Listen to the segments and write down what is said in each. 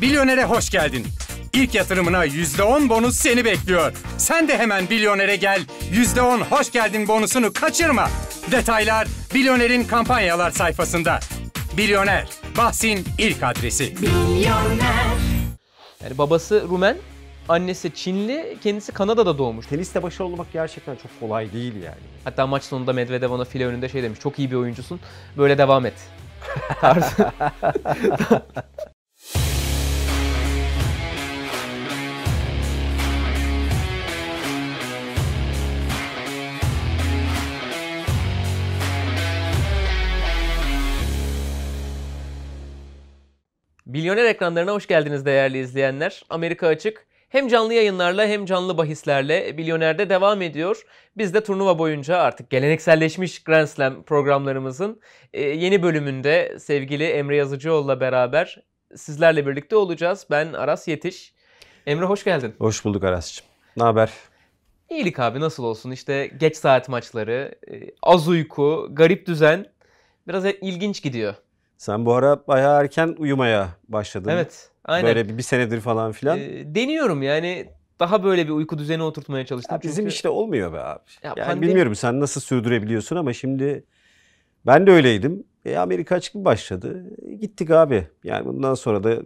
Bilyoner'e hoş geldin. İlk yatırımına yüzde on bonus seni bekliyor. Sen de hemen Bilyoner'e gel. Yüzde on hoş geldin bonusunu kaçırma. Detaylar Bilyoner'in kampanyalar sayfasında. Bilyoner, bahsin ilk adresi. Bilyoner. Yani babası Rumen, annesi Çinli, kendisi Kanada'da doğmuş. Teniste başarılı olmak gerçekten çok kolay değil yani. Hatta maç sonunda Medvedev ona file önünde şey demiş. Çok iyi bir oyuncusun. Böyle devam et. Milyoner ekranlarına hoş geldiniz değerli izleyenler. Amerika Açık hem canlı yayınlarla hem canlı bahislerle Milyoner'de devam ediyor. Biz de turnuva boyunca artık gelenekselleşmiş Grand Slam programlarımızın e, yeni bölümünde sevgili Emre Yazıcıoğlu'la beraber sizlerle birlikte olacağız. Ben Aras Yetiş. Emre hoş geldin. Hoş bulduk Aras'cığım. Ne haber? İyilik abi nasıl olsun işte geç saat maçları, e, az uyku, garip düzen biraz e, ilginç gidiyor. Sen bu ara bayağı erken uyumaya başladın. Evet. Aynen. Böyle bir, bir senedir falan filan. E, deniyorum yani daha böyle bir uyku düzeni oturtmaya çalıştım. Ya bizim işte olmuyor be abi. Ya yani pandemi... bilmiyorum sen nasıl sürdürebiliyorsun ama şimdi ben de öyleydim. E, Amerika açık mı başladı? E, gittik abi. Yani bundan sonra da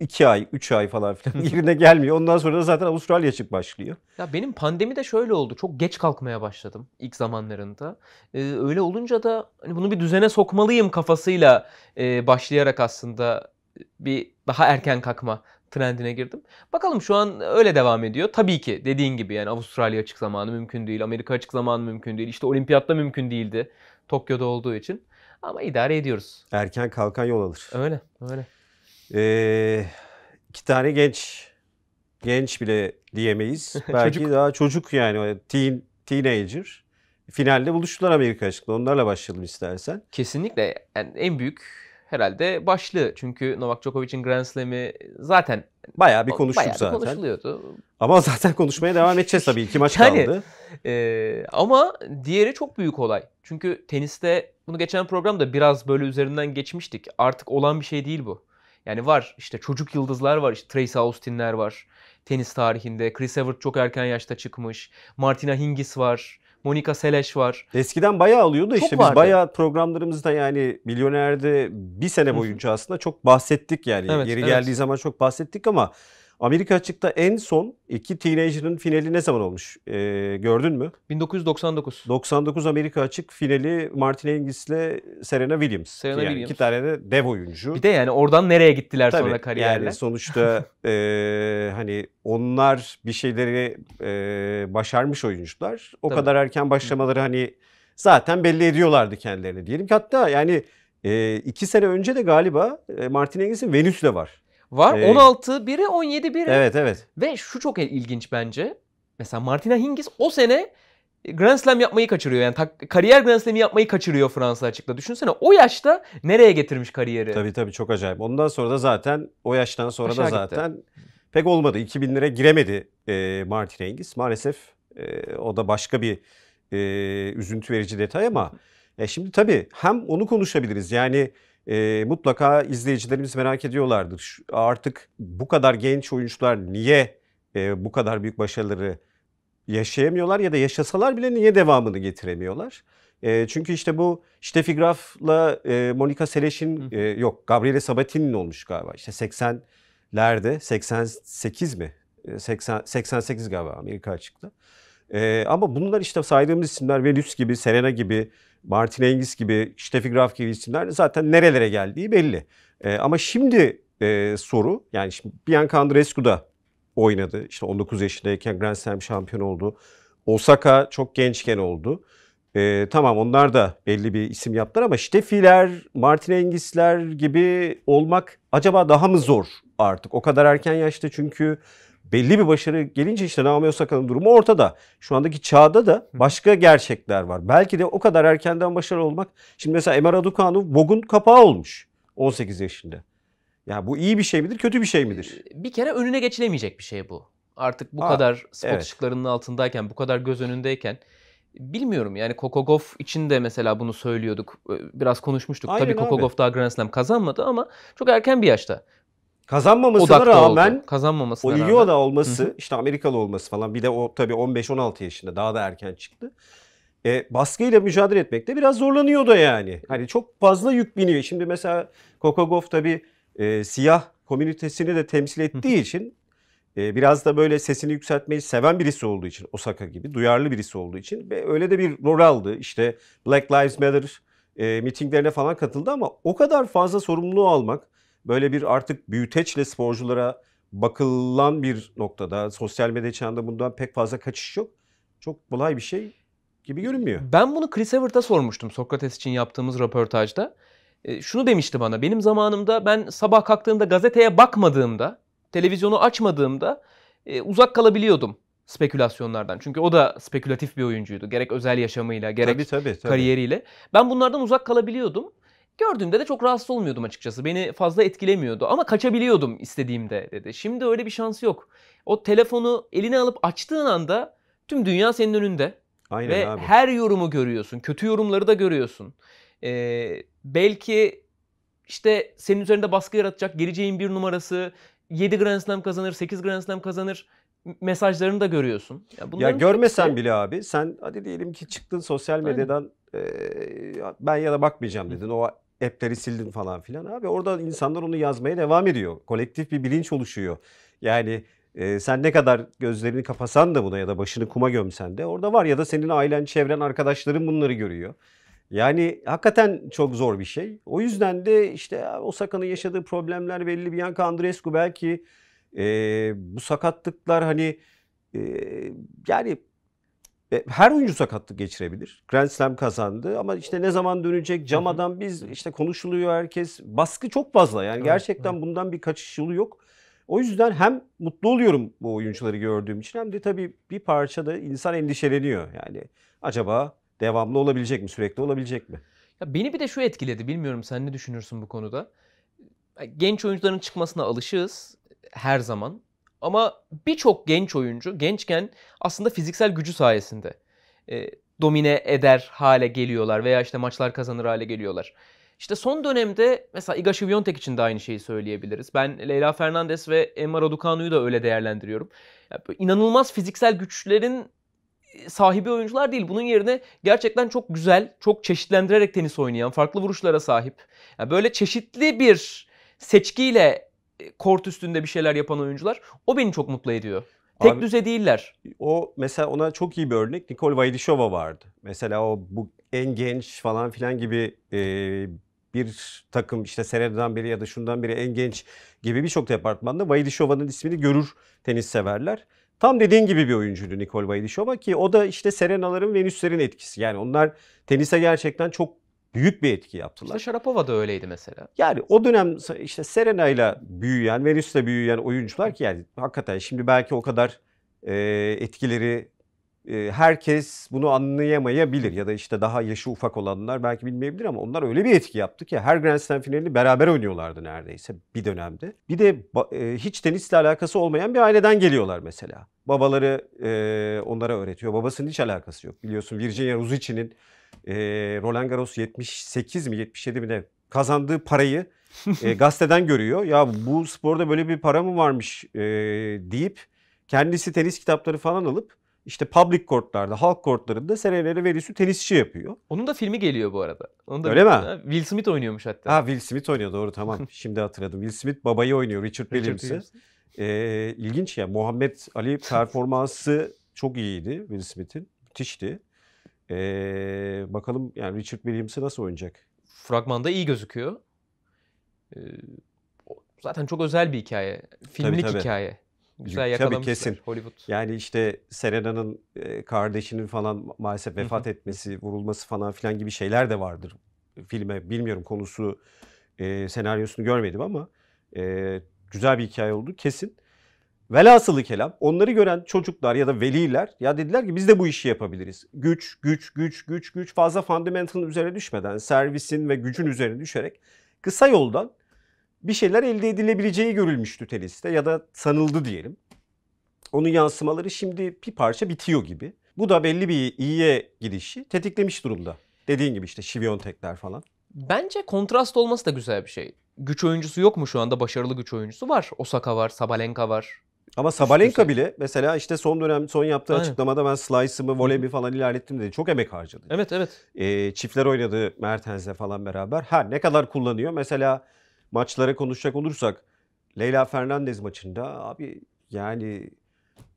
2 ay, 3 ay falan filan yerine gelmiyor. Ondan sonra da zaten Avustralya çık başlıyor. Ya benim pandemi de şöyle oldu. Çok geç kalkmaya başladım ilk zamanlarında. Ee, öyle olunca da hani bunu bir düzene sokmalıyım kafasıyla e, başlayarak aslında e, bir daha erken kalkma trendine girdim. Bakalım şu an öyle devam ediyor. Tabii ki dediğin gibi yani Avustralya açık zamanı mümkün değil, Amerika açık zamanı mümkün değil. İşte olimpiyatta mümkün değildi Tokyo'da olduğu için. Ama idare ediyoruz. Erken kalkan yol alır. Öyle, öyle. Ee, iki tane genç genç bile diyemeyiz. Belki çocuk. daha çocuk yani teen, teenager. Finalde buluştular Amerika açıklı. Onlarla başlayalım istersen. Kesinlikle yani en büyük herhalde başlığı. Çünkü Novak Djokovic'in Grand Slam'i zaten bayağı bir konuştuk bayağı bir zaten. konuşuluyordu. Ama zaten konuşmaya devam edeceğiz tabii. İki maç yani, kaldı. E, ama diğeri çok büyük olay. Çünkü teniste bunu geçen programda biraz böyle üzerinden geçmiştik. Artık olan bir şey değil bu. Yani var işte çocuk yıldızlar var. İşte Trace Austin'ler var. Tenis tarihinde. Chris Evert çok erken yaşta çıkmış. Martina Hingis var. Monica Seles var. Eskiden bayağı alıyordu çok işte vardı. biz bayağı programlarımızda yani milyonerde bir sene boyunca aslında çok bahsettik yani. Evet, Yeri evet. geldiği zaman çok bahsettik ama Amerika açıkta en son iki teenager'ın finali ne zaman olmuş? E, gördün mü? 1999. 99 Amerika açık finali Martin Hingis'le Serena Williams. Serena yani Williams. İki tane de dev oyuncu. Bir de yani oradan nereye gittiler Tabii, sonra kariyerle? Yani sonuçta e, hani onlar bir şeyleri e, başarmış oyuncular. O Tabii. kadar erken başlamaları hani zaten belli ediyorlardı kendilerini diyelim ki hatta yani e, iki sene önce de galiba e, Martin Engis'in Venüs'le var var. Ee, 16 biri 17 biri. Evet evet. Ve şu çok ilginç bence. Mesela Martina Hingis o sene e, Grand Slam yapmayı kaçırıyor. Yani tak, kariyer Grand Slam'i yapmayı kaçırıyor Fransa açıkta. Düşünsene o yaşta nereye getirmiş kariyeri? Tabii tabii çok acayip. Ondan sonra da zaten o yaştan sonra Aşağı da zaten gitti. pek olmadı. 2000'lere giremedi e, Martin Hingis. Maalesef e, o da başka bir e, üzüntü verici detay ama e, şimdi tabii hem onu konuşabiliriz. Yani e, mutlaka izleyicilerimiz merak ediyorlardır. Artık bu kadar genç oyuncular niye e, bu kadar büyük başarıları yaşayamıyorlar ya da yaşasalar bile niye devamını getiremiyorlar? E, çünkü işte bu Steffi Graf'la e, Monica Seles'in e, yok Gabriele Sabatini'nin olmuş galiba. İşte 80'lerde 88 mi? 80, 88 galiba Amerika çıktı. E, ama bunlar işte saydığımız isimler Venüs gibi, Serena gibi Martin Engis gibi, Steffi Graf gibi isimler zaten nerelere geldiği belli. E, ama şimdi e, soru yani şimdi Bianca Andreescu'da oynadı. İşte 19 yaşındayken Grand Slam şampiyonu oldu. Osaka çok gençken oldu. E, tamam onlar da belli bir isim yaptılar ama Steffi'ler, Martin Engis'ler gibi olmak acaba daha mı zor artık? O kadar erken yaşta çünkü belli bir başarı gelince işte Naomi Osaka'nın durumu ortada. Şu andaki çağda da başka gerçekler var. Belki de o kadar erkenden başarılı olmak. Şimdi mesela Emre Raducanu Vogue'un kapağı olmuş 18 yaşında. Yani bu iyi bir şey midir, kötü bir şey midir? Ee, bir kere önüne geçilemeyecek bir şey bu. Artık bu Aa, kadar spot evet. ışıklarının altındayken, bu kadar göz önündeyken bilmiyorum yani Kokogov için de mesela bunu söylüyorduk. Ee, biraz konuşmuştuk. Aynen Tabii Kokogov daha Grand Slam kazanmadı ama çok erken bir yaşta Kazanmamasına rağmen oldu. kazanmamasına Olivia rağmen. da olması, Hı-hı. işte Amerikalı olması falan bir de o tabii 15-16 yaşında daha da erken çıktı. E, baskıyla mücadele etmekte biraz zorlanıyor da yani. Hani çok fazla yük biniyor. Şimdi mesela Goff tabii e, siyah komünitesini de temsil ettiği için e, biraz da böyle sesini yükseltmeyi seven birisi olduğu için Osaka gibi duyarlı birisi olduğu için ve öyle de bir rol aldı. İşte Black Lives Matter e, mitinglerine falan katıldı ama o kadar fazla sorumluluğu almak böyle bir artık büyüteçle sporculara bakılan bir noktada sosyal medya çağında bundan pek fazla kaçış yok. Çok kolay bir şey gibi görünmüyor. Ben bunu Chris Everett'a sormuştum Sokrates için yaptığımız röportajda. E, şunu demişti bana. Benim zamanımda ben sabah kalktığımda gazeteye bakmadığımda, televizyonu açmadığımda e, uzak kalabiliyordum spekülasyonlardan. Çünkü o da spekülatif bir oyuncuydu. Gerek özel yaşamıyla, gerek tabii, tabii, tabii. kariyeriyle. Ben bunlardan uzak kalabiliyordum. Gördüğümde de çok rahatsız olmuyordum açıkçası. Beni fazla etkilemiyordu ama kaçabiliyordum istediğimde dedi. Şimdi öyle bir şansı yok. O telefonu eline alıp açtığın anda tüm dünya senin önünde. Aynen Ve abi. her yorumu görüyorsun. Kötü yorumları da görüyorsun. Ee, belki işte senin üzerinde baskı yaratacak geleceğin bir numarası 7 Grand Slam kazanır, 8 Grand Slam kazanır mesajlarını da görüyorsun. Ya, ya görmesen bile abi sen hadi diyelim ki çıktın sosyal medyadan e, ben ya da bakmayacağım dedin. O app'leri sildin falan filan. Abi orada insanlar onu yazmaya devam ediyor. Kolektif bir bilinç oluşuyor. Yani e, sen ne kadar gözlerini kapasan da buna ya da başını kuma gömsen de orada var ya da senin ailen, çevren, arkadaşların bunları görüyor. Yani hakikaten çok zor bir şey. O yüzden de işte o Osaka'nın yaşadığı problemler belli. Bianca Andreescu belki e, bu sakatlıklar hani e, yani her oyuncu sakatlık geçirebilir. Grand Slam kazandı ama işte ne zaman dönecek camadan biz işte konuşuluyor herkes. Baskı çok fazla yani gerçekten bundan bir kaçış yolu yok. O yüzden hem mutlu oluyorum bu oyuncuları gördüğüm için hem de tabii bir parça da insan endişeleniyor. Yani acaba devamlı olabilecek mi, sürekli olabilecek mi? Ya beni bir de şu etkiledi. Bilmiyorum sen ne düşünürsün bu konuda. Genç oyuncuların çıkmasına alışığız her zaman. Ama birçok genç oyuncu gençken aslında fiziksel gücü sayesinde e, domine eder hale geliyorlar veya işte maçlar kazanır hale geliyorlar. İşte son dönemde mesela Iga Świątek için de aynı şeyi söyleyebiliriz. Ben Leyla Fernandez ve Emma Raducanu'yu da öyle değerlendiriyorum. Yani inanılmaz fiziksel güçlerin e, sahibi oyuncular değil. Bunun yerine gerçekten çok güzel, çok çeşitlendirerek tenis oynayan, farklı vuruşlara sahip. Yani böyle çeşitli bir seçkiyle e, kort üstünde bir şeyler yapan oyuncular. O beni çok mutlu ediyor. Tek Abi, düze değiller. O mesela ona çok iyi bir örnek Nikol Vaydişova vardı. Mesela o bu en genç falan filan gibi e, bir takım işte Serena'dan biri ya da şundan biri en genç gibi birçok departmanda Vaydişova'nın ismini görür tenis severler. Tam dediğin gibi bir oyuncuydu Nikol Vaydişova ki o da işte Serenaların Venüslerin etkisi. Yani onlar tenise gerçekten çok büyük bir etki yaptılar. İşte Şarapova da öyleydi mesela. Yani o dönem işte Serena ile büyüyen, Venüs ile büyüyen oyuncular ki yani hakikaten şimdi belki o kadar e, etkileri e, herkes bunu anlayamayabilir ya da işte daha yaşı ufak olanlar belki bilmeyebilir ama onlar öyle bir etki yaptı ki her Grand Slam finalini beraber oynuyorlardı neredeyse bir dönemde. Bir de e, hiç tenisle alakası olmayan bir aileden geliyorlar mesela. Babaları e, onlara öğretiyor. Babasının hiç alakası yok. Biliyorsun Virginia Ruzic'i'nin e, Roland Garros 78 mi 77 mi ne kazandığı parayı e, gazeteden görüyor. Ya bu sporda böyle bir para mı varmış e, deyip kendisi tenis kitapları falan alıp işte public courtlarda, halk courtlarında Serena Veris'i tenisçi yapıyor. Onun da filmi geliyor bu arada. Onu da Öyle mi? Ha, Will Smith oynuyormuş hatta. Ha Will Smith oynuyor doğru tamam. Şimdi hatırladım. Will Smith babayı oynuyor Richard Williams'ı. Ee, ilginç ya. Muhammed Ali performansı çok iyiydi Will Smith'in. Müthişti. Ee, bakalım yani Richard Williams'ı nasıl oynayacak? Fragmanda iyi gözüküyor. Ee, zaten çok özel bir hikaye. Filmlik tabii, tabii. hikaye. Güzel yakalamışlar Tabii kesin. Hollywood. Yani işte Serena'nın kardeşinin falan maalesef vefat Hı-hı. etmesi, vurulması falan filan gibi şeyler de vardır filme. Bilmiyorum konusu, e, senaryosunu görmedim ama e, güzel bir hikaye oldu kesin. Velhasılı kelam onları gören çocuklar ya da veliler ya dediler ki biz de bu işi yapabiliriz. Güç, güç, güç, güç, güç fazla fundamentalın üzerine düşmeden servisin ve gücün üzerine düşerek kısa yoldan bir şeyler elde edilebileceği görülmüştü teliste ya da sanıldı diyelim. Onun yansımaları şimdi bir parça bitiyor gibi. Bu da belli bir iyiye gidişi tetiklemiş durumda. Dediğin gibi işte Şiviyontekler falan. Bence kontrast olması da güzel bir şey. Güç oyuncusu yok mu şu anda? Başarılı güç oyuncusu var. Osaka var, Sabalenka var. Ama Sabalenka bile mesela işte son dönem son yaptığı Aynen. açıklamada ben slice'ımı, voleymi falan ilerlettim dedi. Çok emek harcadı. Evet evet. Ee, çiftler oynadı Mertens'le falan beraber. Ha ne kadar kullanıyor? Mesela maçlara konuşacak olursak Leyla Fernandez maçında abi yani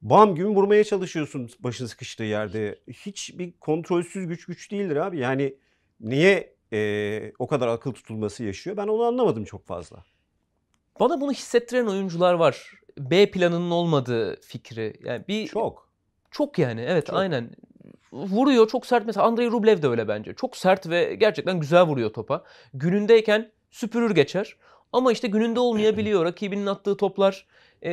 bam gibi vurmaya çalışıyorsun başın sıkıştığı yerde. hiç bir kontrolsüz güç güç değildir abi. Yani niye e, o kadar akıl tutulması yaşıyor? Ben onu anlamadım çok fazla. Bana bunu hissettiren oyuncular var. B planının olmadığı fikri. Yani bir çok çok yani evet çok. aynen. Vuruyor çok sert mesela Andrei Rublev de öyle bence. Çok sert ve gerçekten güzel vuruyor topa. Günündeyken süpürür geçer. Ama işte gününde olmayabiliyor. Rakibinin attığı toplar e,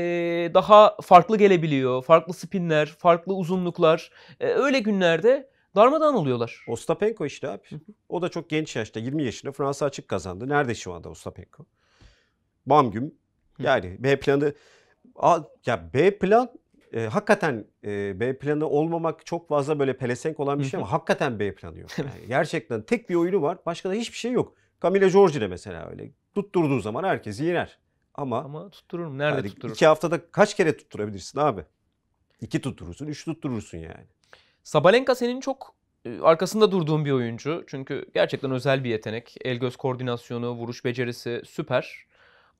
daha farklı gelebiliyor. Farklı spinler, farklı uzunluklar. E, öyle günlerde darmadağın oluyorlar. Ostapenko işte abi. O da çok genç yaşta 20 yaşında Fransa açık kazandı. Nerede şu anda Ostapenko? Bam güm. Yani B planı A, ya B plan e, hakikaten e, B planı olmamak çok fazla böyle pelesenk olan bir şey ama hakikaten B planı yok. Yani gerçekten tek bir oyunu var. Başka da hiçbir şey yok. Camila Giorgi mesela öyle. Tutturduğu zaman herkes yener. Ama, ama tutturur Nerede yani tutturur? İki haftada kaç kere tutturabilirsin abi? İki tutturursun, üç tutturursun yani. Sabalenka senin çok e, arkasında durduğun bir oyuncu. Çünkü gerçekten özel bir yetenek. El göz koordinasyonu, vuruş becerisi süper.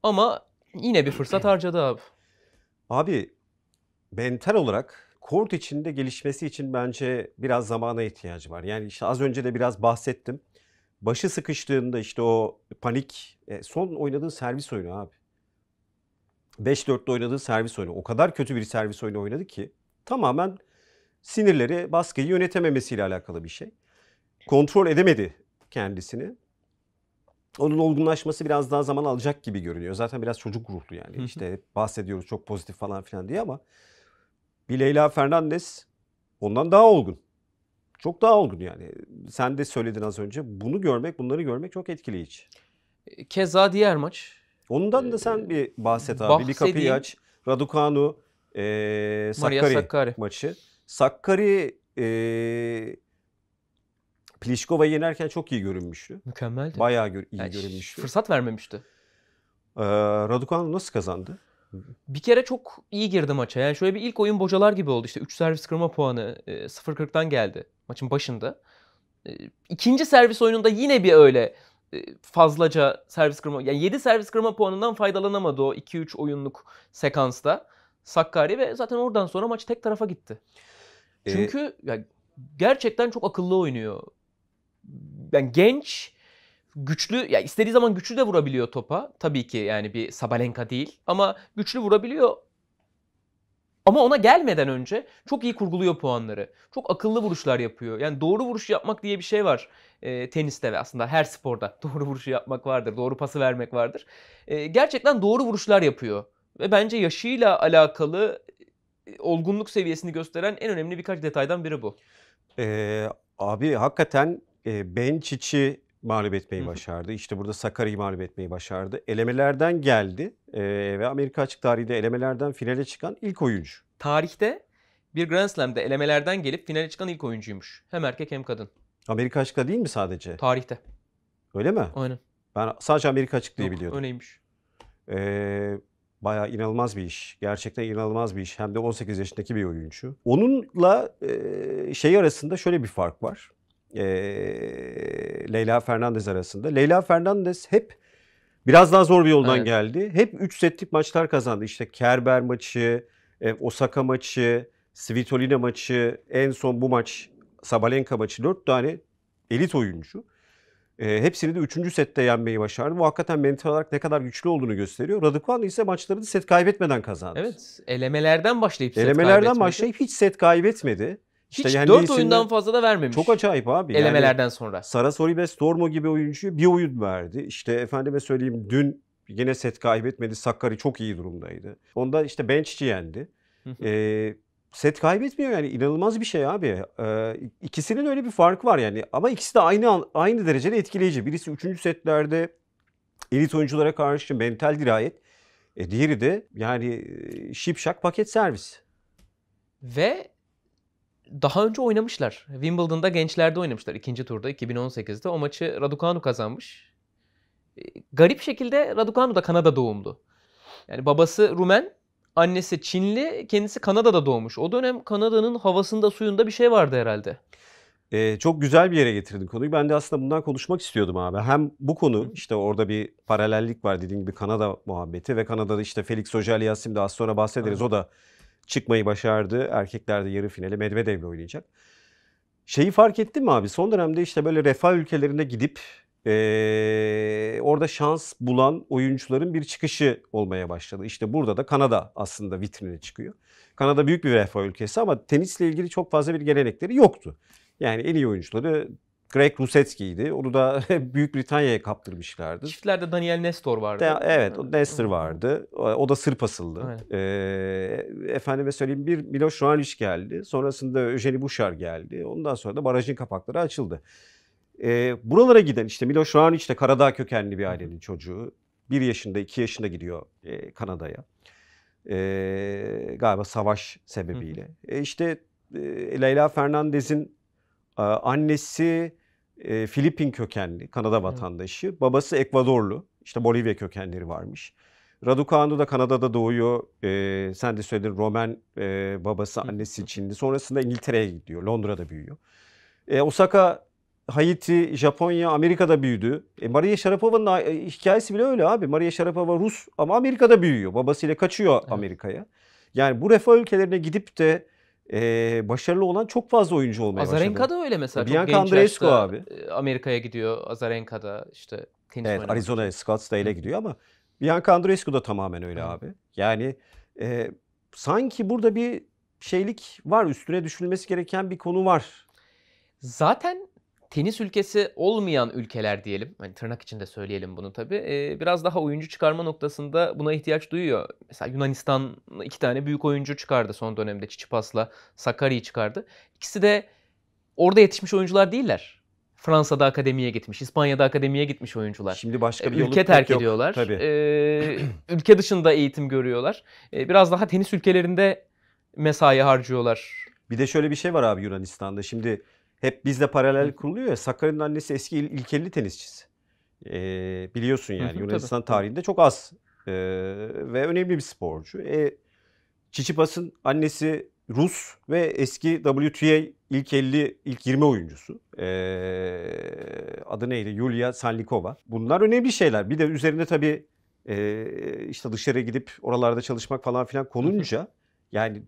Ama yine bir fırsat harcadı abi. Abi mental olarak kort içinde gelişmesi için bence biraz zamana ihtiyacı var. Yani işte az önce de biraz bahsettim. Başı sıkıştığında işte o panik e, son oynadığı servis oyunu abi. 5-4'te oynadığı servis oyunu. O kadar kötü bir servis oyunu oynadı ki tamamen sinirleri, baskıyı yönetememesiyle alakalı bir şey. Kontrol edemedi kendisini onun olgunlaşması biraz daha zaman alacak gibi görünüyor. Zaten biraz çocuk ruhlu yani. İşte bahsediyoruz çok pozitif falan filan diye ama bir Leyla Fernandez ondan daha olgun. Çok daha olgun yani. Sen de söyledin az önce. Bunu görmek, bunları görmek çok etkileyici. Keza diğer maç. Ondan da ee, sen bir bahset abi. Bahsedeyim. Bir kapıyı aç. Raducanu, e, Sakkari, Sakkari maçı. Sakkari e, Plişkova'yı yenerken çok iyi görünmüştü. Mükemmeldi. Bayağı gör- iyi yani görünmüştü. Fırsat vermemişti. Ee, Raducanu nasıl kazandı? Bir kere çok iyi girdi maça. Yani şöyle bir ilk oyun bocalar gibi oldu. İşte 3 servis kırma puanı 0-40'tan e, geldi maçın başında. E, ikinci servis oyununda yine bir öyle e, fazlaca servis kırma yani 7 servis kırma puanından faydalanamadı o 2-3 oyunluk sekansta Sakkari ve zaten oradan sonra maç tek tarafa gitti. Çünkü ee, yani gerçekten çok akıllı oynuyor yani genç güçlü ya yani istediği zaman güçlü de vurabiliyor topa. Tabii ki yani bir Sabalenka değil ama güçlü vurabiliyor. Ama ona gelmeden önce çok iyi kurguluyor puanları. Çok akıllı vuruşlar yapıyor. Yani doğru vuruş yapmak diye bir şey var e, teniste ve aslında her sporda doğru vuruşu yapmak vardır. Doğru pası vermek vardır. E, gerçekten doğru vuruşlar yapıyor. Ve bence yaşıyla alakalı e, olgunluk seviyesini gösteren en önemli birkaç detaydan biri bu. Ee, abi hakikaten Bençic'i mağlup etmeyi Hı-hı. başardı. İşte burada Sakarya'yı mağlup etmeyi başardı. Elemelerden geldi e, ve Amerika açık tarihinde elemelerden finale çıkan ilk oyuncu. Tarihte bir Grand Slam'de elemelerden gelip finale çıkan ilk oyuncuymuş. Hem erkek hem kadın. Amerika açıkta değil mi sadece? Tarihte. Öyle mi? Aynen. Ben sadece Amerika açık diye biliyordum. Öyleymiş. Ee, bayağı inanılmaz bir iş. Gerçekten inanılmaz bir iş. Hem de 18 yaşındaki bir oyuncu. Onunla e, şey arasında şöyle bir fark var e, Leyla Fernandez arasında. Leyla Fernandez hep biraz daha zor bir yoldan evet. geldi. Hep 3 setlik maçlar kazandı. İşte Kerber maçı, e, Osaka maçı, Svitolina maçı, en son bu maç Sabalenka maçı 4 tane elit oyuncu. E, hepsini de 3. sette yenmeyi başardı. Bu hakikaten mental olarak ne kadar güçlü olduğunu gösteriyor. Raducanu ise maçlarını set kaybetmeden kazandı. Evet, elemelerden başlayıp set elemelerden kaybetmedi. başlayıp hiç set kaybetmedi. Hiç işte 4 oyundan fazla da vermemiş. Çok acayip abi. Elemelerden yani sonra. Sara ve Stormo gibi oyuncuyu bir oyun verdi. İşte efendime söyleyeyim dün yine set kaybetmedi. Sakkari çok iyi durumdaydı. Onda işte Bench'i yendi. ee, set kaybetmiyor yani inanılmaz bir şey abi. Ee, ikisinin öyle bir farkı var yani ama ikisi de aynı aynı derecede etkileyici. Birisi 3. setlerde elit oyunculara karşı mental dirayet. E diğeri de yani e, şipşak paket servis. Ve daha önce oynamışlar. Wimbledon'da gençlerde oynamışlar ikinci turda 2018'de. O maçı Raducanu kazanmış. E, garip şekilde Raducanu da Kanada doğumlu. Yani babası Rumen, annesi Çinli, kendisi Kanada'da doğmuş. O dönem Kanada'nın havasında suyunda bir şey vardı herhalde. Ee, çok güzel bir yere getirdin konuyu. Ben de aslında bundan konuşmak istiyordum abi. Hem bu konu işte orada bir paralellik var dediğim gibi Kanada muhabbeti ve Kanada'da işte Felix Hoca Ali de az sonra bahsederiz. Hı. O da çıkmayı başardı. Erkekler de yarı Medvedev ile oynayacak. Şeyi fark ettin mi abi? Son dönemde işte böyle refah ülkelerine gidip ee, orada şans bulan oyuncuların bir çıkışı olmaya başladı. İşte burada da Kanada aslında vitrine çıkıyor. Kanada büyük bir refah ülkesi ama tenisle ilgili çok fazla bir gelenekleri yoktu. Yani en iyi oyuncuları Greg Rusetski'ydi. Onu da Büyük Britanya'ya kaptırmışlardı. Çiftlerde Daniel Nestor vardı. De, evet, o Nestor vardı. O da sırp asıldı. Evet. Ee, efendime söyleyeyim bir Miloš Ruanić geldi. Sonrasında Eugeni Buşar geldi. Ondan sonra da barajın kapakları açıldı. Ee, buralara giden işte Miloš Ruanić de Karadağ kökenli bir ailenin çocuğu. Bir yaşında, iki yaşında gidiyor e, Kanada'ya. E, galiba savaş sebebiyle. E işte e, Leyla Fernandez'in ee, annesi e, Filipin kökenli, Kanada vatandaşı. Babası Ekvadorlu. İşte Bolivya kökenleri varmış. Raducanu da Kanada'da doğuyor. Ee, sen de söyledin Roman e, babası, annesi Çinli. Sonrasında İngiltere'ye gidiyor. Londra'da büyüyor. E, Osaka, Haiti, Japonya, Amerika'da büyüdü. E, Maria Sharapova'nın hikayesi bile öyle abi. Maria Sharapova Rus ama Amerika'da büyüyor. Babasıyla kaçıyor Amerika'ya. Yani bu refah ülkelerine gidip de e, başarılı olan çok fazla oyuncu olmaya Azarenka başladı. da öyle mesela. Bianca Andreescu abi. Amerika'ya gidiyor. Azarenka da işte tenis Evet Arizona'ya Scottsdale'e gidiyor ama Bianca Andreescu da tamamen öyle Hı. abi. Yani e, sanki burada bir şeylik var. Üstüne düşülmesi gereken bir konu var. Zaten tenis ülkesi olmayan ülkeler diyelim, hani tırnak içinde söyleyelim bunu tabii, biraz daha oyuncu çıkarma noktasında buna ihtiyaç duyuyor. Mesela Yunanistan iki tane büyük oyuncu çıkardı son dönemde. Çiçipas'la Sakari'yi çıkardı. İkisi de orada yetişmiş oyuncular değiller. Fransa'da akademiye gitmiş, İspanya'da akademiye gitmiş oyuncular. Şimdi başka e, bir ülke terk yok. ediyorlar. Tabii. Ee, ülke dışında eğitim görüyorlar. Ee, biraz daha tenis ülkelerinde mesai harcıyorlar. Bir de şöyle bir şey var abi Yunanistan'da. Şimdi hep bizle paralel kuruluyor ya. Sakarya'nın annesi eski il, ilkelli tenisçisi. E, biliyorsun yani Yunanistan tabii. tarihinde çok az e, ve önemli bir sporcu. E, Çiçipas'ın annesi Rus ve eski WTA ilk 50, ilk 20 oyuncusu. Ee, adı neydi? Yulia Sanlikova. Bunlar önemli şeyler. Bir de üzerine tabii e, işte dışarı gidip oralarda çalışmak falan filan konunca yani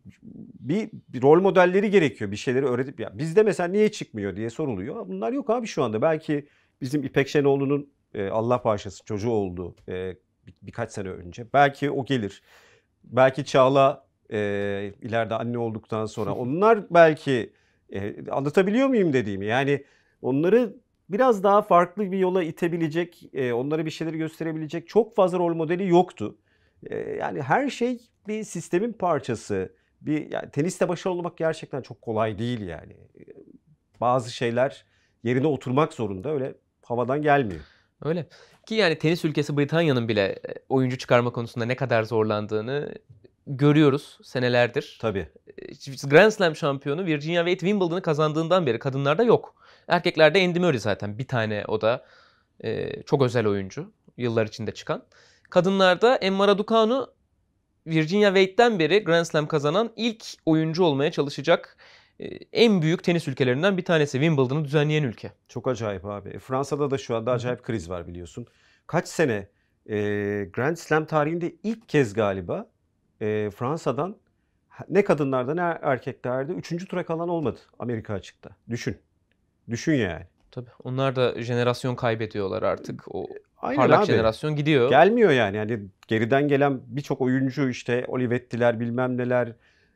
bir, bir rol modelleri gerekiyor. Bir şeyleri öğretip ya bizde mesela niye çıkmıyor diye soruluyor. Bunlar yok abi şu anda. Belki bizim İpek Şenoğlu'nun e, Allah bağışlasın çocuğu oldu e, bir, birkaç sene önce. Belki o gelir. Belki Çağla e, ileride anne olduktan sonra onlar belki e, anlatabiliyor muyum dediğimi. Yani onları biraz daha farklı bir yola itebilecek, e, onlara bir şeyleri gösterebilecek çok fazla rol modeli yoktu yani her şey bir sistemin parçası. Bir yani teniste başarılı olmak gerçekten çok kolay değil yani. Bazı şeyler yerine oturmak zorunda. Öyle havadan gelmiyor. Öyle. Ki yani tenis ülkesi Britanya'nın bile oyuncu çıkarma konusunda ne kadar zorlandığını görüyoruz senelerdir. Tabii. Grand Slam şampiyonu Virginia Wade Wimbledon'ı kazandığından beri kadınlarda yok. Erkeklerde Andy Murray zaten bir tane o da. çok özel oyuncu. Yıllar içinde çıkan. Kadınlarda Emma Raducanu Virginia Wade'den beri Grand Slam kazanan ilk oyuncu olmaya çalışacak e, en büyük tenis ülkelerinden bir tanesi Wimbledon'u düzenleyen ülke. Çok acayip abi. E, Fransa'da da şu anda acayip kriz var biliyorsun. Kaç sene e, Grand Slam tarihinde ilk kez galiba Fransa'dan ne kadınlarda ne erkeklerde üçüncü tura kalan olmadı Amerika açıkta. Düşün. Düşün yani. Tabii onlar da jenerasyon kaybediyorlar artık. O Aynen parlak abi. jenerasyon gidiyor. Gelmiyor yani. yani geriden gelen birçok oyuncu işte Olivetti'ler bilmem neler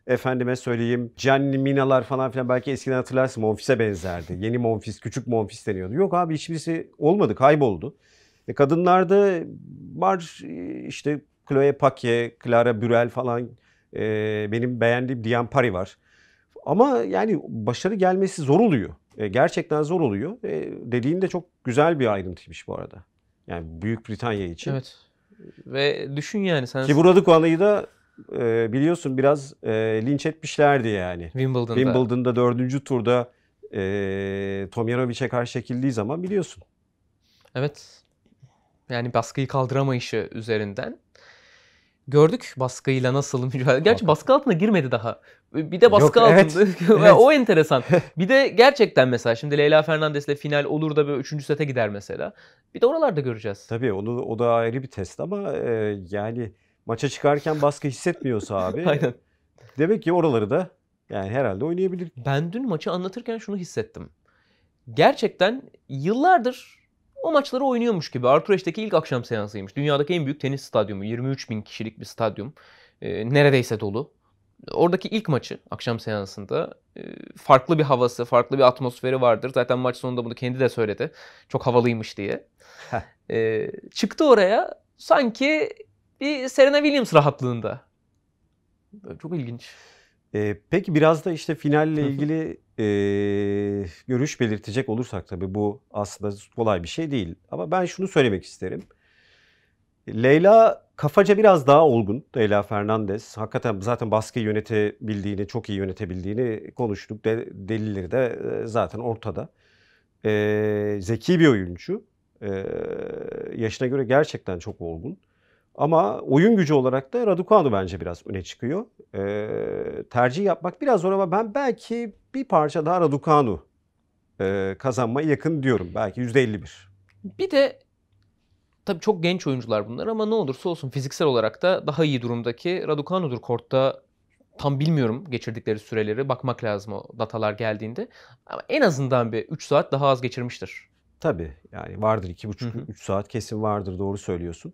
efendime söyleyeyim Gianni Mina'lar falan filan belki eskiden hatırlarsın Monfis'e benzerdi. Yeni Monfis, küçük Monfis deniyordu. Yok abi hiçbirisi olmadı, kayboldu. E kadınlarda var e, işte Chloe Paquet, Clara Burel falan e, benim beğendiğim Diane Parry var. Ama yani başarı gelmesi zor oluyor. E, gerçekten zor oluyor. E, dediğin de çok güzel bir ayrıntıymış bu arada. Yani Büyük Britanya için. Evet. Ve düşün yani sen... Ki burada konuyu da e, biliyorsun biraz e, linç etmişlerdi yani. Wimbledon'da. Wimbledon'da dördüncü turda e, Tomjanovic'e karşı çekildiği zaman biliyorsun. Evet. Yani baskıyı kaldıramayışı üzerinden gördük baskıyla nasıl mücadele. Gerçi baskı altına girmedi daha. Bir de baskı Yok, altında. Evet, evet. o enteresan. Bir de gerçekten mesela şimdi Leyla Fernandes'le final olur da böyle üçüncü sete gider mesela. Bir de oralarda göreceğiz. Tabii onu o da ayrı bir test ama e, yani maça çıkarken baskı hissetmiyorsa abi. Aynen. Demek ki oraları da yani herhalde oynayabilir. Ben dün maçı anlatırken şunu hissettim. Gerçekten yıllardır o maçları oynuyormuş gibi. Artureş'teki ilk akşam seansıymış. Dünyadaki en büyük tenis stadyumu. 23 bin kişilik bir stadyum. E, neredeyse dolu. Oradaki ilk maçı akşam seansında e, farklı bir havası, farklı bir atmosferi vardır. Zaten maç sonunda bunu kendi de söyledi. Çok havalıymış diye. e, çıktı oraya sanki bir Serena Williams rahatlığında. çok ilginç. E, peki biraz da işte finalle ilgili e, görüş belirtecek olursak tabii bu aslında kolay bir şey değil. Ama ben şunu söylemek isterim. Leyla kafaca biraz daha olgun. Leyla Fernandez hakikaten zaten baskıyı yönetebildiğini, çok iyi yönetebildiğini konuştuk. De, delilleri de zaten ortada. E, zeki bir oyuncu. E, yaşına göre gerçekten çok olgun. Ama oyun gücü olarak da Raducanu bence biraz öne çıkıyor. E, tercih yapmak biraz zor ama ben belki bir parça daha Raducanu e, kazanmaya yakın diyorum. Belki %51. Bir de tabii çok genç oyuncular bunlar ama ne olursa olsun fiziksel olarak da daha iyi durumdaki Raducanu'dur kortta. Tam bilmiyorum geçirdikleri süreleri. Bakmak lazım o datalar geldiğinde. Ama en azından bir 3 saat daha az geçirmiştir. Tabii yani vardır 2,5-3 saat kesin vardır doğru söylüyorsun.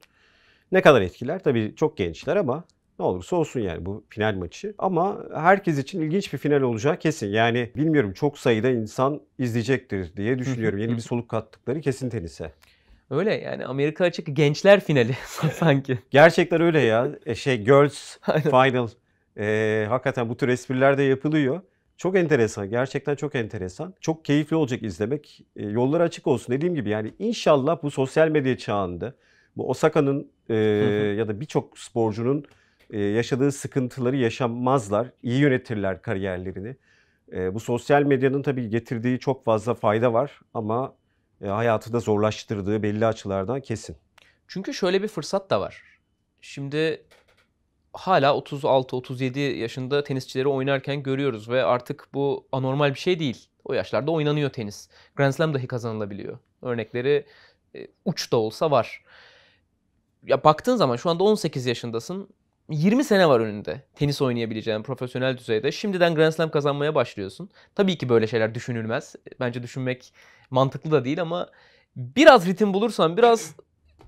Ne kadar etkiler? Tabii çok gençler ama ne olursa olsun yani bu final maçı. Ama herkes için ilginç bir final olacağı kesin. Yani bilmiyorum çok sayıda insan izleyecektir diye düşünüyorum. Yeni bir soluk kattıkları kesin tenise. Öyle yani Amerika açık gençler finali sanki. Gerçekten öyle ya. E şey Girls Final. E, hakikaten bu tür espriler de yapılıyor. Çok enteresan. Gerçekten çok enteresan. Çok keyifli olacak izlemek. E, yolları açık olsun. Dediğim gibi yani inşallah bu sosyal medya çağında bu Osaka'nın e, ya da birçok sporcunun e, yaşadığı sıkıntıları yaşamazlar, İyi yönetirler kariyerlerini. E, bu sosyal medyanın tabii getirdiği çok fazla fayda var ama e, hayatı da zorlaştırdığı belli açılardan kesin. Çünkü şöyle bir fırsat da var. Şimdi hala 36-37 yaşında tenisçileri oynarken görüyoruz ve artık bu anormal bir şey değil. O yaşlarda oynanıyor tenis. Grand Slam dahi kazanılabiliyor. Örnekleri e, uç da olsa var ya baktığın zaman şu anda 18 yaşındasın. 20 sene var önünde tenis oynayabileceğin profesyonel düzeyde. Şimdiden Grand Slam kazanmaya başlıyorsun. Tabii ki böyle şeyler düşünülmez. Bence düşünmek mantıklı da değil ama biraz ritim bulursan, biraz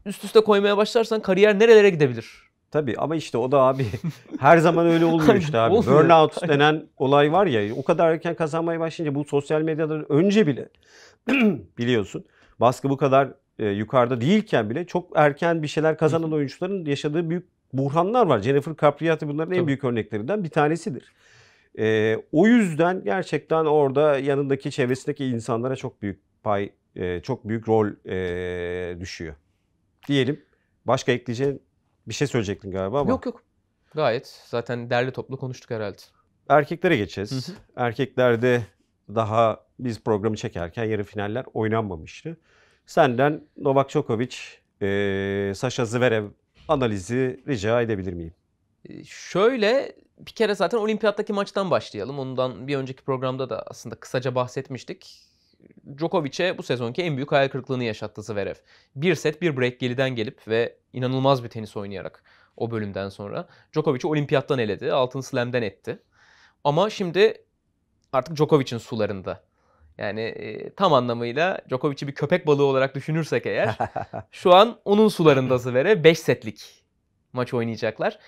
üst üste koymaya başlarsan kariyer nerelere gidebilir? Tabii ama işte o da abi her zaman öyle olmuyor işte abi. Burnout denen olay var ya o kadar erken kazanmaya başlayınca bu sosyal medyadan önce bile biliyorsun baskı bu kadar e, yukarıda değilken bile çok erken bir şeyler kazanan oyuncuların yaşadığı büyük burhanlar var. Jennifer Capriati bunların Tabii. en büyük örneklerinden bir tanesidir. E, o yüzden gerçekten orada yanındaki çevresindeki insanlara çok büyük pay, e, çok büyük rol e, düşüyor. Diyelim. Başka ekleyeceğin bir şey söyleyecektin galiba ama. Yok yok. Gayet. Zaten derli toplu konuştuk herhalde. Erkeklere geçeceğiz. Hı hı. Erkeklerde daha biz programı çekerken yarı finaller oynanmamıştı. Senden Novak Djokovic, e, Sasha Zverev analizi rica edebilir miyim? E, şöyle bir kere zaten olimpiyattaki maçtan başlayalım. Ondan bir önceki programda da aslında kısaca bahsetmiştik. Djokovic'e bu sezonki en büyük hayal kırıklığını yaşattı Zverev. Bir set bir break geriden gelip ve inanılmaz bir tenis oynayarak o bölümden sonra Djokovic'i olimpiyattan eledi. Altın slam'den etti. Ama şimdi artık Djokovic'in sularında yani e, tam anlamıyla Djokovic'i bir köpek balığı olarak düşünürsek eğer şu an onun sularında Zverev'e 5 setlik maç oynayacaklar.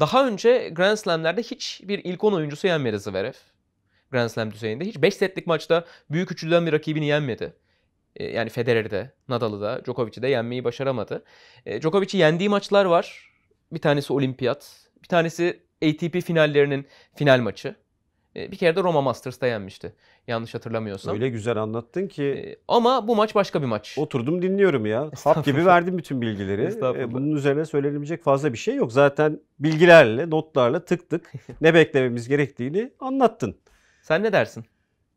Daha önce Grand Slam'lerde bir ilk 10 oyuncusu yenmedi Zverev. Grand Slam düzeyinde. Hiç 5 setlik maçta büyük üçlüden bir rakibini yenmedi. E, yani Federer'i de, Nadal'ı da, Djokovic'i de yenmeyi başaramadı. E, Djokovic'i yendiği maçlar var. Bir tanesi olimpiyat, bir tanesi ATP finallerinin final maçı. E, bir kere de Roma Masters'ta yenmişti. Yanlış hatırlamıyorsam. Öyle güzel anlattın ki. E, ama bu maç başka bir maç. Oturdum dinliyorum ya. Hap gibi verdim bütün bilgileri. E, bunun üzerine söylenebilecek fazla bir şey yok. Zaten bilgilerle, notlarla tık tık ne beklememiz gerektiğini anlattın. Sen ne dersin?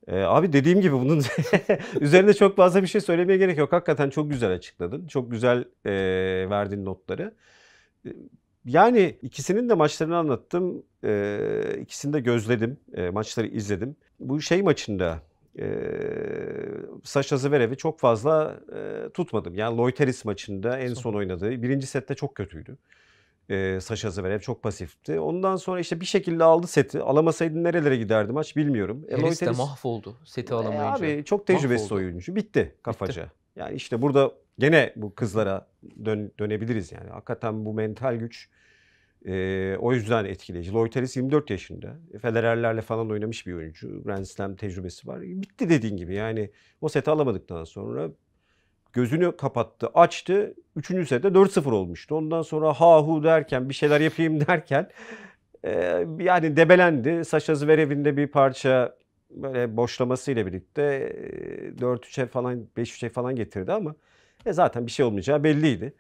Ee, abi dediğim gibi bunun üzerinde çok fazla bir şey söylemeye gerek yok. Hakikaten çok güzel açıkladın. Çok güzel e, verdin notları yani ikisinin de maçlarını anlattım. E, ikisini de gözledim. E, maçları izledim. Bu şey maçında e, ee, Sasha Zverev'i çok fazla e, tutmadım. Yani Loiteris maçında en son oynadığı birinci sette çok kötüydü. E, Sasha Zverev çok pasifti. Ondan sonra işte bir şekilde aldı seti. Alamasaydı nerelere giderdi maç bilmiyorum. E, Harris de mahvoldu seti e, alamayınca. E, abi çok tecrübesiz mahvoldu. oyuncu. Bitti kafaca. Bitti. Yani işte burada gene bu kızlara dön, dönebiliriz yani. Hakikaten bu mental güç e, o yüzden etkileyici. Lloyd Harris 24 yaşında. E, Federerlerle falan oynamış bir oyuncu. Grand Slam tecrübesi var. E, bitti dediğin gibi yani o seti alamadıktan sonra gözünü kapattı, açtı. Üçüncü sette 4-0 olmuştu. Ondan sonra ha hu derken bir şeyler yapayım derken e, yani debelendi. Saşa Zverev'in bir parça böyle boşlamasıyla birlikte 4-3'e falan 5-3'e falan getirdi ama e, zaten bir şey olmayacağı belliydi.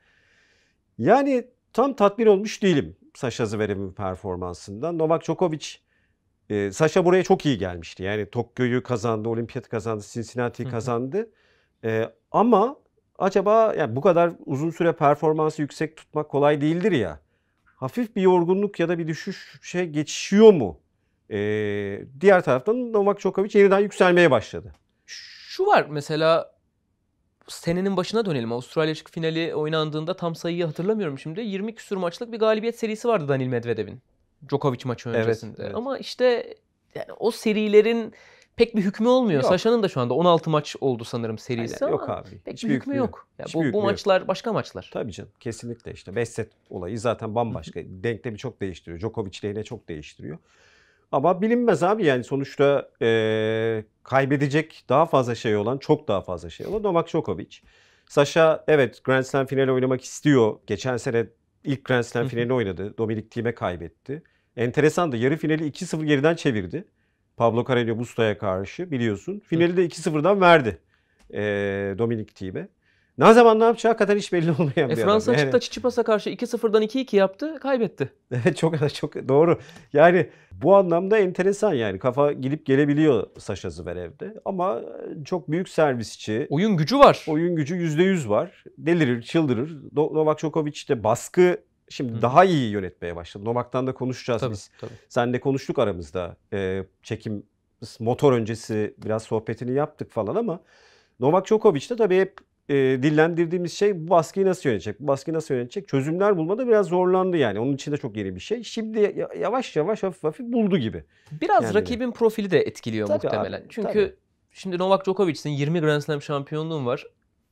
Yani tam tatmin olmuş değilim. Sasha Zverev'in performansından. Novak Djokovic e, Sasha buraya çok iyi gelmişti. Yani Tokyo'yu kazandı, olimpiyatı kazandı, Cincinnati'yi kazandı. E, ama acaba yani bu kadar uzun süre performansı yüksek tutmak kolay değildir ya. Hafif bir yorgunluk ya da bir düşüş şey geçişiyor mu? E, diğer taraftan Novak Djokovic yeniden yükselmeye başladı. Şu var mesela senenin başına dönelim. Avustralya açık finali oynandığında tam sayıyı hatırlamıyorum şimdi. 20 küsur maçlık bir galibiyet serisi vardı Daniil Medvedev'in. Djokovic maçı öncesinde. Evet, evet. Ama işte yani o serilerin pek bir hükmü olmuyor. Yok. da şu anda 16 maç oldu sanırım serisi Aynen. ama yok abi. pek Hiçbir bir hükmü, hükmü yok. Ya bu, bu maçlar yok. başka maçlar. Tabii canım kesinlikle işte 5 olayı zaten bambaşka. Denklemi çok değiştiriyor. Djokovic lehine çok değiştiriyor. Ama bilinmez abi yani sonuçta e, kaybedecek daha fazla şey olan, çok daha fazla şey olan Novak Djokovic. Sasha evet Grand Slam finali oynamak istiyor. Geçen sene ilk Grand Slam finali oynadı. Dominik Thiem'e kaybetti. da Yarı finali 2-0 geriden çevirdi. Pablo Carreño Busta'ya karşı biliyorsun. Finali de 2-0'dan verdi e, Dominik Thiem'e. Ne zaman ne yapacağı hakikaten hiç belli olmayan e, bir Fransa adam. Fransa çıktı yani... karşı 2-0'dan 2-2 yaptı, kaybetti. çok çok doğru. Yani bu anlamda enteresan yani. Kafa gidip gelebiliyor Saşa Zverev'de. Ama çok büyük servisçi. Oyun gücü var. Oyun gücü %100 var. Delirir, çıldırır. Novak Djokovic de baskı Şimdi Hı. daha iyi yönetmeye başladı. Novak'tan da konuşacağız tabii, biz. Tabii. Sen de konuştuk aramızda. Ee, çekim motor öncesi biraz sohbetini yaptık falan ama Novak Djokovic de tabii hep e, dillendirdiğimiz şey bu baskıyı nasıl yönetecek? Bu baskıyı nasıl yönetecek? Çözümler bulmada biraz zorlandı yani. Onun için de çok yeni bir şey. Şimdi yavaş yavaş hafif hafif buldu gibi. Biraz yani rakibin de. profili de etkiliyor tabii muhtemelen. Abi, Çünkü tabii. şimdi Novak Djokovic'sin 20 Grand Slam şampiyonluğun var.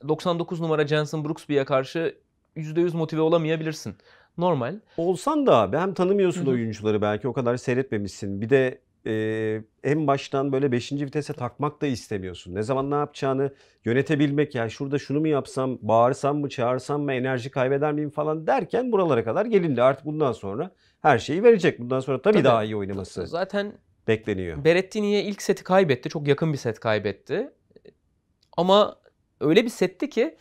99 numara Jensen Brooksby'ye karşı %100 motive olamayabilirsin normal. Olsan da abi hem tanımıyorsun Hı-hı. oyuncuları belki o kadar seyretmemişsin. Bir de e, en baştan böyle 5. vitese takmak da istemiyorsun. Ne zaman ne yapacağını yönetebilmek yani şurada şunu mu yapsam, bağırsam mı, çağırsam mı, enerji kaybeder miyim falan derken buralara kadar gelindi. Artık bundan sonra her şeyi verecek. Bundan sonra tabii, tabii. daha iyi oynaması. Zaten bekleniyor. Berettini'ye ilk seti kaybetti. Çok yakın bir set kaybetti. Ama öyle bir setti ki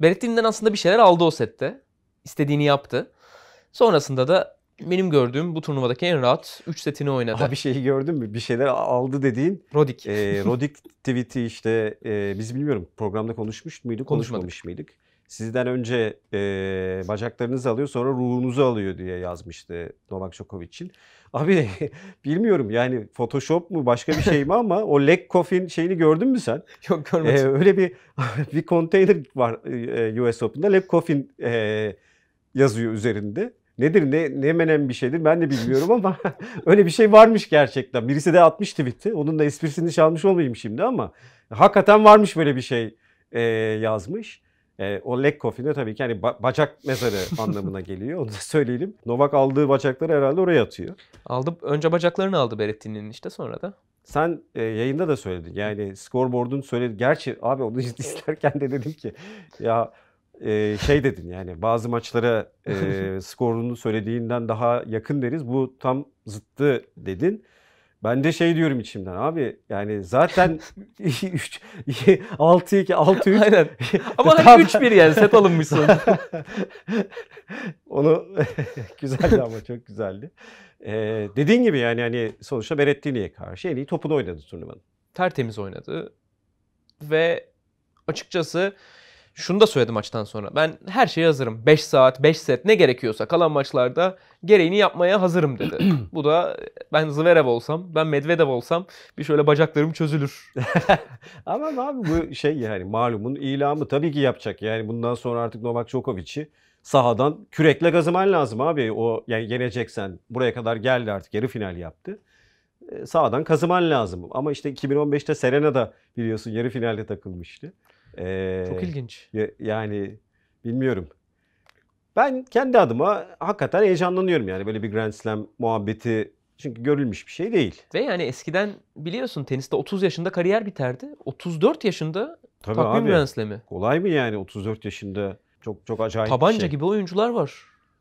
Berettini'den aslında bir şeyler aldı o sette. İstediğini yaptı. Sonrasında da benim gördüğüm bu turnuvadaki en rahat 3 setini oynadı. bir şeyi gördün mü? Bir şeyler aldı dediğin. Rodik. E, Rodik tweet'i işte e, biz bilmiyorum programda konuşmuş muyduk Konuşmadık. konuşmamış mıydık? Sizden önce e, bacaklarınızı alıyor sonra ruhunuzu alıyor diye yazmıştı Novak Djokovic için. Abi bilmiyorum yani Photoshop mu başka bir şey mi ama o Leg Coffin şeyini gördün mü sen? Yok görmedim. E, öyle bir bir konteyner var e, US Open'da Leg Coffin e, yazıyor üzerinde nedir ne, ne menen bir şeydir ben de bilmiyorum ama öyle bir şey varmış gerçekten. Birisi de atmış tweet'i. Onun da esprisini çalmış olmayayım şimdi ama hakikaten varmış böyle bir şey e, yazmış. E, o leg coffee'de tabii ki hani ba- bacak mezarı anlamına geliyor. Onu da söyleyelim. Novak aldığı bacakları herhalde oraya atıyor. Aldı, önce bacaklarını aldı Berettin'in işte sonra da. Sen e, yayında da söyledin. Yani scoreboard'un söyledi. Gerçi abi onu izlerken de dedim ki ya e, şey dedin yani bazı maçlara e, skorunu söylediğinden daha yakın deriz. Bu tam zıttı dedin. Ben de şey diyorum içimden abi yani zaten 3 6 2 6 3 Aynen. Ama tam... 3 1 yani set alınmışsın. Onu güzeldi ama çok güzeldi. Ee, dediğin gibi yani hani sonuçta Berettini'ye karşı en iyi topunu oynadı turnuvanın. Tertemiz oynadı ve açıkçası şunu da söyledim maçtan sonra. Ben her şeye hazırım. 5 saat, 5 set ne gerekiyorsa kalan maçlarda gereğini yapmaya hazırım dedi. Bu da ben Zverev olsam, ben Medvedev olsam bir şöyle bacaklarım çözülür. Ama abi bu şey yani malumun ilamı tabii ki yapacak. Yani bundan sonra artık Novak Djokovic'i sahadan kürekle gazıman lazım abi. O yani geleceksen buraya kadar geldi artık yarı final yaptı e, sağdan kazıman lazım. Ama işte 2015'te Serena da biliyorsun yarı finalde takılmıştı. Ee, Çok ilginç. Yani bilmiyorum. Ben kendi adıma hakikaten heyecanlanıyorum yani böyle bir Grand Slam muhabbeti çünkü görülmüş bir şey değil. Ve yani eskiden biliyorsun teniste 30 yaşında kariyer biterdi. 34 yaşında Tabii takvim Grand Slam'i. Kolay mı yani 34 yaşında? Çok çok acayip Tabanca bir şey. gibi oyuncular var.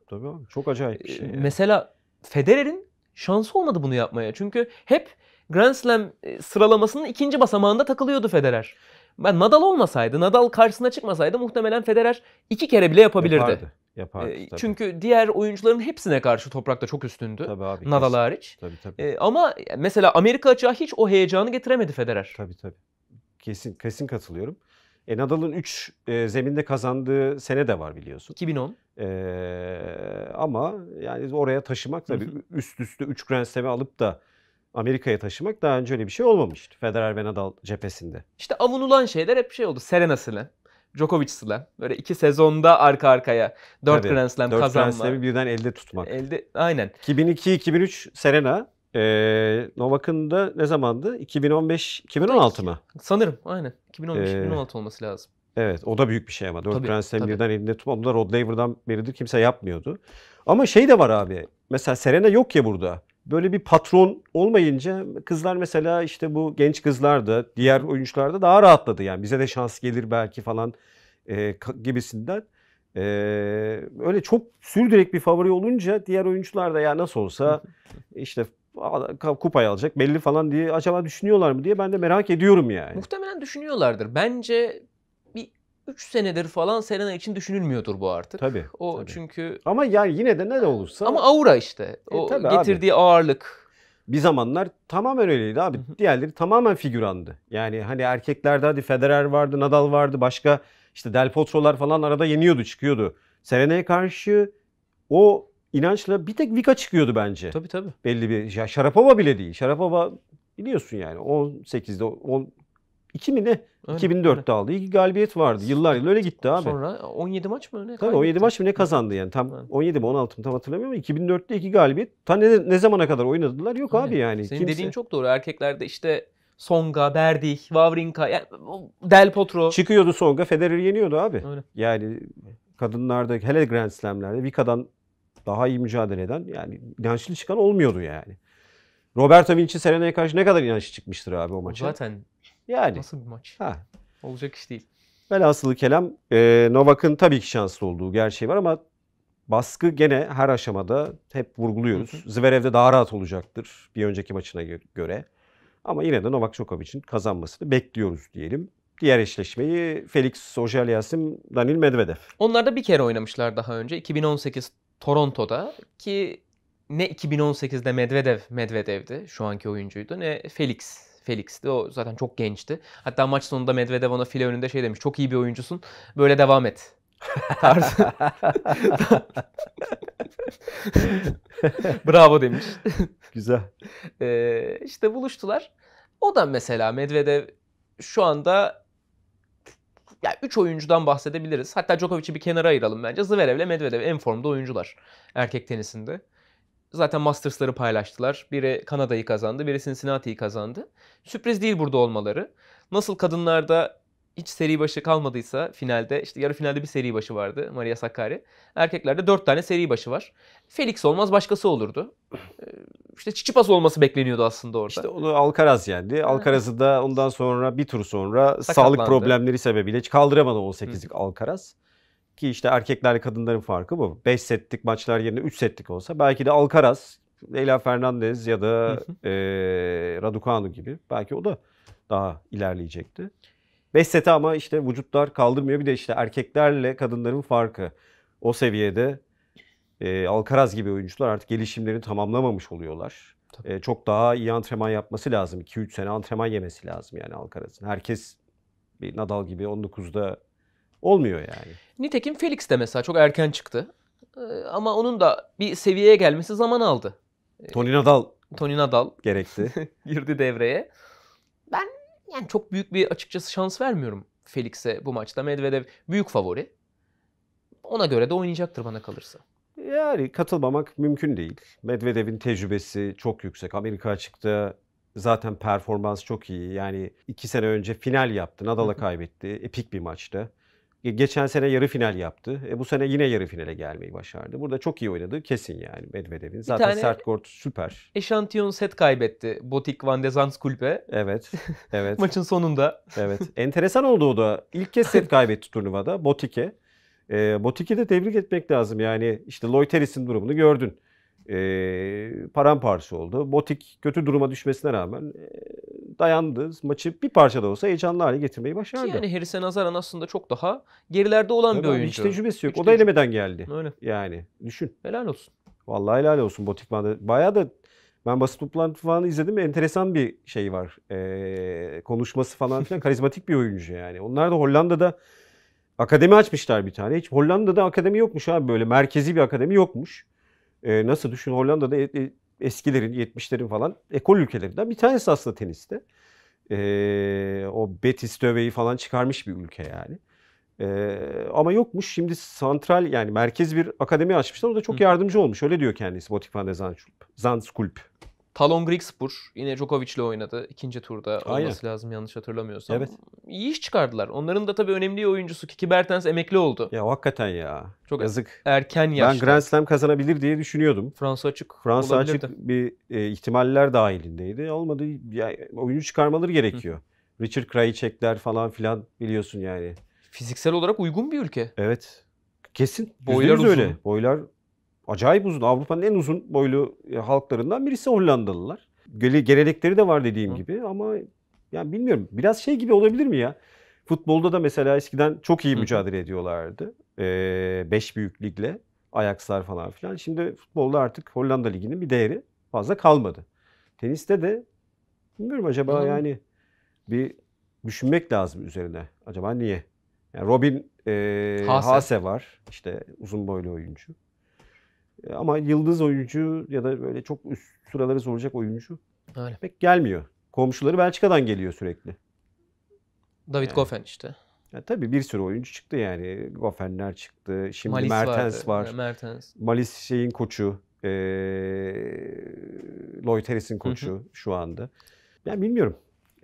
Tabii abi çok acayip bir şey. Yani. Mesela Federer'in şansı olmadı bunu yapmaya. Çünkü hep Grand Slam sıralamasının ikinci basamağında takılıyordu Federer. Ben Nadal olmasaydı, Nadal karşısına çıkmasaydı muhtemelen Federer iki kere bile yapabilirdi. Yapardı. Yapardı, ee, tabii. Çünkü diğer oyuncuların hepsine karşı toprakta çok üstündü. Tabii abi. Nadal kesin. hariç. Tabii tabii. E, ama mesela Amerika açığa hiç o heyecanı getiremedi Federer. Tabii tabii. Kesin kesin katılıyorum. E, Nadal'ın 3 e, zeminde kazandığı sene de var biliyorsun. 2010. E, ee, ama yani oraya taşımak tabii üst üste 3 Grand Slam'i alıp da Amerika'ya taşımak daha önce öyle bir şey olmamıştı Federer ve Nadal cephesinde. İşte avunulan şeyler hep şey oldu. Serena Slam, Djokovic Slam. Böyle iki sezonda arka arkaya dört Tabii, Grand Slam kazanma. Dört Grand Slam'i birden elde tutmak. Elde, aynen. 2002-2003 Serena, ee, Novak'ın da ne zamandı? 2015-2016 mı? Sanırım aynen. 2015-2016 ee, olması lazım. Evet o da büyük bir şey ama. dört tabii, Grand Slam birden elinde tutma. Onu da Rod Laver'dan beridir kimse yapmıyordu. Ama şey de var abi. Mesela Serena yok ya burada böyle bir patron olmayınca kızlar mesela işte bu genç kızlar da diğer oyuncular da daha rahatladı. Yani bize de şans gelir belki falan e, gibisinden. E, öyle çok sürdürek bir favori olunca diğer oyuncular da ya nasıl olsa işte kupayı alacak belli falan diye acaba düşünüyorlar mı diye ben de merak ediyorum yani. Muhtemelen düşünüyorlardır. Bence 3 senedir falan Serena için düşünülmüyordur bu artık. Tabii. O tabii. çünkü Ama yani yine de ne de olursa Ama aura işte. E, o tabii abi. getirdiği ağırlık. Bir zamanlar tamamen öyleydi abi. Diğerleri tamamen figürandı. Yani hani erkeklerde hadi Federer vardı, Nadal vardı, başka işte Del Potro'lar falan arada yeniyordu, çıkıyordu. Serena'ya karşı o inançla bir tek Vika çıkıyordu bence. Tabii tabii. Belli bir Şarapova bile değil. Şarapova biliyorsun yani 18'de 10 2 mi ne? Öyle, 2004'te öyle. aldı. İyi galibiyet vardı. Yıllar yıl öyle gitti abi. Sonra 17 maç mı öyle? Tabii 17 maç mı ne kazandı yani. Tam yani. 17 mi 16 mı tam hatırlamıyorum ama 2004'te iki galibiyet. Ta ne, ne zamana kadar oynadılar? Yok Aynen. abi yani. Senin Kimse... dediğin çok doğru. Erkeklerde işte Songa, Berdih, Wawrinka, yani Del Potro. Çıkıyordu Songa, Federer yeniyordu abi. Öyle. Yani kadınlarda hele Grand Slam'lerde Vika'dan daha iyi mücadele eden yani inançlı çıkan olmuyordu yani. Roberto Vinci Serena'ya karşı ne kadar inançlı çıkmıştır abi o maça. Zaten yani. Nasıl bir maç? Ha. Olacak iş değil. Velhasılı kelam e, Novak'ın tabii ki şanslı olduğu gerçeği var ama baskı gene her aşamada hep vurguluyoruz. Hı hı. Zverev'de daha rahat olacaktır bir önceki maçına göre. Ama yine de Novak Djokovic'in kazanmasını bekliyoruz diyelim. Diğer eşleşmeyi Felix Ojaliasim, Danil Medvedev. Onlar da bir kere oynamışlar daha önce 2018 Toronto'da ki ne 2018'de Medvedev Medvedev'di şu anki oyuncuydu ne Felix Felix'ti. O zaten çok gençti. Hatta maç sonunda Medvedev ona file önünde şey demiş. Çok iyi bir oyuncusun. Böyle devam et. Bravo demiş. Güzel. Ee, işte buluştular. O da mesela Medvedev şu anda ya üç oyuncudan bahsedebiliriz. Hatta Djokovic'i bir kenara ayıralım bence. Zverev ile Medvedev en formda oyuncular erkek tenisinde. Zaten Masters'ları paylaştılar. Biri Kanada'yı kazandı, biri Cincinnati'yi kazandı. Sürpriz değil burada olmaları. Nasıl kadınlarda hiç seri başı kalmadıysa finalde, işte yarı finalde bir seri başı vardı Maria Sakkari. Erkeklerde dört tane seri başı var. Felix olmaz başkası olurdu. Ee, işte Çiçipas olması bekleniyordu aslında orada. İşte onu Alcaraz yendi. Alcaraz'ı da ondan sonra bir tur sonra Sakatlandı. sağlık problemleri sebebiyle hiç kaldıramadı 18'lik Alcaraz ki işte erkeklerle kadınların farkı bu. 5 setlik maçlar yerine 3 setlik olsa belki de Alcaraz, Leyla Fernandez ya da e, Raducanu gibi belki o da daha ilerleyecekti. 5 seti ama işte vücutlar kaldırmıyor. Bir de işte erkeklerle kadınların farkı o seviyede e, Alcaraz gibi oyuncular artık gelişimlerini tamamlamamış oluyorlar. E, çok daha iyi antrenman yapması lazım. 2-3 sene antrenman yemesi lazım yani Alcaraz'ın. Herkes bir Nadal gibi 19'da Olmuyor yani. Nitekim Felix de mesela çok erken çıktı. Ee, ama onun da bir seviyeye gelmesi zaman aldı. Ee, Tony Nadal. Tony Nadal. Gerekti. girdi devreye. Ben yani çok büyük bir açıkçası şans vermiyorum Felix'e bu maçta. Medvedev büyük favori. Ona göre de oynayacaktır bana kalırsa. Yani katılmamak mümkün değil. Medvedev'in tecrübesi çok yüksek. Amerika açıkta zaten performans çok iyi. Yani iki sene önce final yaptı. Nadal'a kaybetti. Epik bir maçtı. Geçen sene yarı final yaptı. E, bu sene yine yarı finale gelmeyi başardı. Burada çok iyi oynadı kesin yani Medvedev'in. Zaten sert kort süper. Eşantiyon set kaybetti. Botik Van de Zandskulpe. Evet. Evet. Maçın sonunda. evet. Enteresan oldu o da. İlk kez set kaybetti turnuvada Botik'e. E, Botik'i de tebrik etmek lazım. Yani işte Loiterisin durumunu gördün e, paramparça oldu. Botik kötü duruma düşmesine rağmen e, dayandı. Maçı bir parça da olsa heyecanlı hale getirmeyi başardı. Ki yani Harris'e nazaran aslında çok daha gerilerde olan Tabii bir oyuncu. Hiç tecrübesi yok. Hiç o da elemeden geldi. Öyle. Yani düşün. Helal olsun. Vallahi helal olsun Botikman'da. Bayağı da ben basit toplantı falan izledim. Enteresan bir şey var. Ee, konuşması falan filan. Karizmatik bir oyuncu yani. Onlar da Hollanda'da akademi açmışlar bir tane. Hiç Hollanda'da akademi yokmuş abi böyle. Merkezi bir akademi yokmuş. E, nasıl düşün Hollanda'da e, e, eskilerin 70'lerin falan ekol ülkelerinden bir tanesi aslında teniste. E, o Betis döveyi falan çıkarmış bir ülke yani. E, ama yokmuş şimdi santral yani merkez bir akademi açmışlar. O da çok yardımcı olmuş. Öyle diyor kendisi Botik van de Zandschulp. Talon Grigspur yine Djokovic'le oynadı. ikinci turda olması lazım yanlış hatırlamıyorsam. Evet. İyi iş çıkardılar. Onların da tabii önemli oyuncusu Kiki Bertens emekli oldu. Ya hakikaten ya. Çok yazık. Erken yaşta. Ben Grand Slam kazanabilir diye düşünüyordum. Fransa açık Fransa açık bir e, ihtimaller dahilindeydi. Olmadı. Ya, oyuncu çıkarmaları gerekiyor. Hı. Richard Krajicek'ler falan filan biliyorsun yani. Fiziksel olarak uygun bir ülke. Evet. Kesin. Boylar uzun. öyle. Boylar acayip uzun. Avrupa'nın en uzun boylu e, halklarından birisi Hollandalılar. Gelenekleri de var dediğim Hı. gibi ama yani bilmiyorum biraz şey gibi olabilir mi ya? Futbolda da mesela eskiden çok iyi Hı. mücadele ediyorlardı. Ee, beş büyük ligle Ajax'lar falan filan. Şimdi futbolda artık Hollanda liginin bir değeri fazla kalmadı. Teniste de bilmiyorum acaba Hı. yani bir düşünmek lazım üzerine. Acaba niye? Yani Robin e, Hase. Hase var. İşte uzun boylu oyuncu. E, ama yıldız oyuncu ya da böyle çok üst sıraları zorlayacak oyuncu Öyle. pek gelmiyor. Komşuları Belçika'dan geliyor sürekli. David yani. Goffin işte. Ya tabii bir sürü oyuncu çıktı yani. Goffenler çıktı. Şimdi Malis Mertens vardı. var. Mertens. Malis şeyin koçu. E, Lloyd Harris'in koçu Hı-hı. şu anda. Yani bilmiyorum.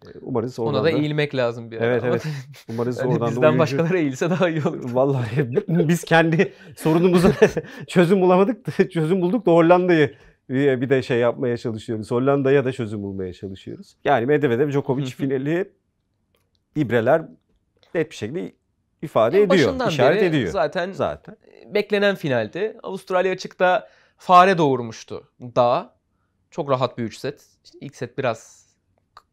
Ee, umarız oradan Ona da, da eğilmek lazım bir ara. Evet evet. Umarız yani oradan bizden da oyuncu... başkaları eğilse daha iyi olur. Vallahi biz kendi sorunumuzu çözüm bulamadık çözüm bulduk da Hollanda'yı bir de şey yapmaya çalışıyoruz. Hollanda'ya da çözüm bulmaya çalışıyoruz. Yani Medvedev Djokovic finali ibreler net bir şekilde ifade en ediyor, işaret ediyor. Zaten zaten beklenen finaldi. Avustralya açıkta fare doğurmuştu. Daha çok rahat bir 3 set. İlk set biraz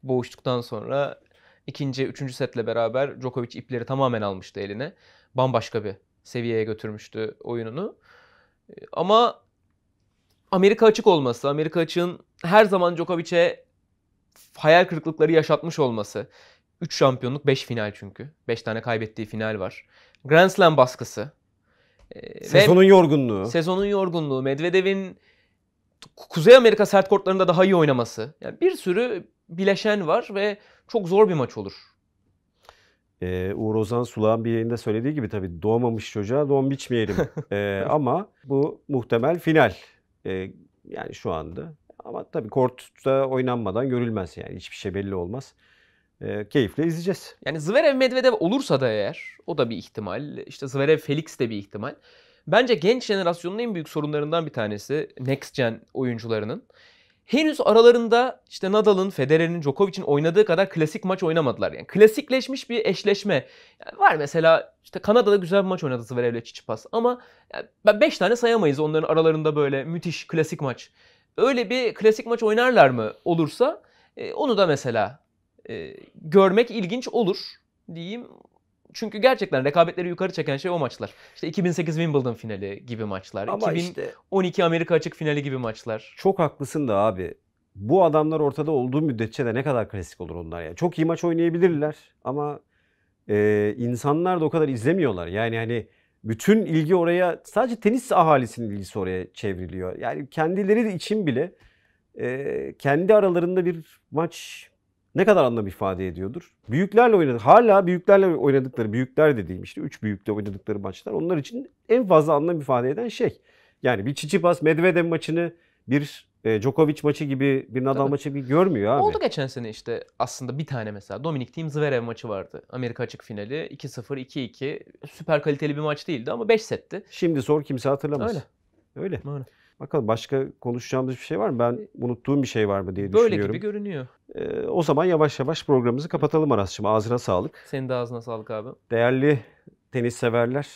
boğuştuktan sonra ikinci, üçüncü setle beraber Djokovic ipleri tamamen almıştı eline. Bambaşka bir seviyeye götürmüştü oyununu. Ee, ama Amerika açık olması, Amerika açığın her zaman Djokovic'e hayal kırıklıkları yaşatmış olması. 3 şampiyonluk 5 final çünkü. 5 tane kaybettiği final var. Grand Slam baskısı. Ee, Sezonun Ve yorgunluğu. Sezonun yorgunluğu. Medvedev'in Kuzey Amerika sert kortlarında daha iyi oynaması. Yani bir sürü bileşen var ve çok zor bir maç olur. Ee, Uğur Ozan Sulağ'ın bir yayında söylediği gibi tabii doğmamış çocuğa doğum biçmeyelim. ee, ama bu muhtemel final. Ee, yani şu anda. Ama tabii kortta oynanmadan görülmez yani. Hiçbir şey belli olmaz. Ee, keyifle izleyeceğiz. Yani Zverev Medvedev olursa da eğer o da bir ihtimal. İşte Zverev Felix de bir ihtimal. Bence genç jenerasyonun en büyük sorunlarından bir tanesi next gen oyuncularının. Henüz aralarında işte Nadal'ın, Federer'in, Djokovic'in oynadığı kadar klasik maç oynamadılar. Yani klasikleşmiş bir eşleşme. Yani var mesela işte Kanada'da güzel bir maç oynadı Zverev ile Çiçipas ama 5 tane sayamayız onların aralarında böyle müthiş klasik maç. Öyle bir klasik maç oynarlar mı olursa e, onu da mesela e, görmek ilginç olur diyeyim. Çünkü gerçekten rekabetleri yukarı çeken şey o maçlar. İşte 2008 Wimbledon finali gibi maçlar. Ama 2012 işte, Amerika Açık finali gibi maçlar. Çok haklısın da abi. Bu adamlar ortada olduğu müddetçe de ne kadar klasik olur onlar ya. Çok iyi maç oynayabilirler ama e, insanlar da o kadar izlemiyorlar. Yani hani bütün ilgi oraya sadece tenis ahalisinin ilgisi oraya çevriliyor. Yani kendileri için bile e, kendi aralarında bir maç ne kadar anlam ifade ediyordur? Büyüklerle oynadık. Hala büyüklerle oynadıkları, büyükler dediğim işte 3 büyükle oynadıkları maçlar onlar için en fazla anlam ifade eden şey. Yani bir Çiçipas Medvedev maçını bir e, Djokovic maçı gibi bir Nadal Tabii. maçı gibi görmüyor abi. Oldu geçen sene işte aslında bir tane mesela Dominic Thiem Zverev maçı vardı. Amerika açık finali 2-0 2-2 süper kaliteli bir maç değildi ama 5 setti. Şimdi sor kimse hatırlamaz. Öyle. Öyle. Öyle. Bakalım başka konuşacağımız bir şey var mı? Ben e, unuttuğum bir şey var mı diye Böyle düşünüyorum. Böyle gibi görünüyor. Ee, o zaman yavaş yavaş programımızı kapatalım Aras'cığım. Ağzına sağlık. Senin de ağzına sağlık abi. Değerli tenis severler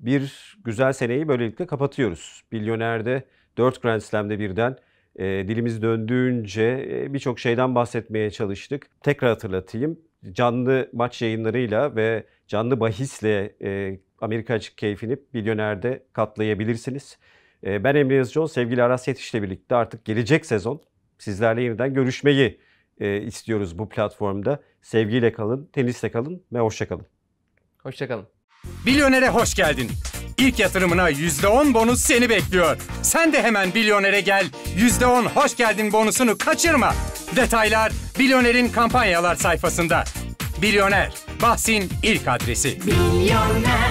bir güzel seneyi böylelikle kapatıyoruz. Milyoner'de 4 Grand Slam'de birden e, dilimiz döndüğünce e, birçok şeyden bahsetmeye çalıştık. Tekrar hatırlatayım. Canlı maç yayınlarıyla ve canlı bahisle e, Amerika Açık Keyfini Milyoner'de katlayabilirsiniz. Ee, ben Emre Yazıcıoğlu, sevgili Aras Yetiş'le birlikte artık gelecek sezon sizlerle yeniden görüşmeyi e, istiyoruz bu platformda. Sevgiyle kalın, tenisle kalın ve hoşçakalın. Hoşçakalın. Bilyoner'e hoş geldin. İlk yatırımına %10 bonus seni bekliyor. Sen de hemen bilyoner'e gel. %10 hoş geldin bonusunu kaçırma. Detaylar bilyonerin kampanyalar sayfasında. Bilyoner, bahsin ilk adresi. Milyoner.